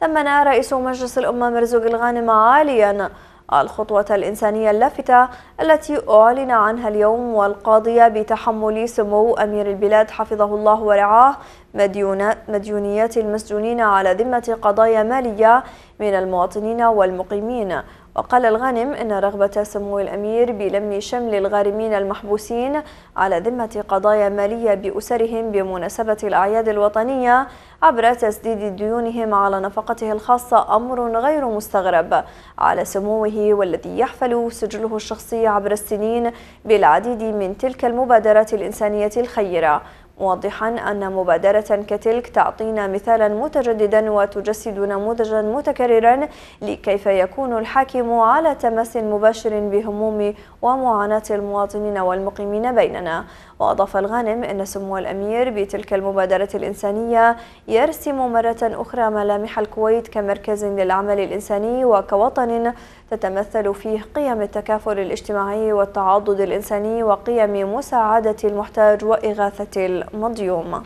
ثمن رئيس مجلس الأمة مرزوق الغانم عاليا الخطوة الإنسانية اللافتة التي أعلن عنها اليوم والقاضية بتحمل سمو أمير البلاد حفظه الله ورعاه مديونيات المسجونين على ذمة قضايا مالية من المواطنين والمقيمين وقال الغانم أن رغبة سمو الأمير بلم شمل الغارمين المحبوسين على ذمة قضايا مالية بأسرهم بمناسبة الأعياد الوطنية عبر تسديد ديونهم على نفقته الخاصة أمر غير مستغرب على سموه والذي يحفل سجله الشخصي عبر السنين بالعديد من تلك المبادرات الإنسانية الخيرة موضحا أن مبادرة كتلك تعطينا مثالا متجددا وتجسد نموذجا متكررا لكيف يكون الحاكم على تماس مباشر بهموم ومعاناة المواطنين والمقيمين بيننا وأضاف الغانم أن سمو الأمير بتلك المبادرة الإنسانية يرسم مرة أخرى ملامح الكويت كمركز للعمل الإنساني وكوطن تتمثل فيه قيم التكافل الاجتماعي والتعاضد الإنساني وقيم مساعدة المحتاج وإغاثة المضيوم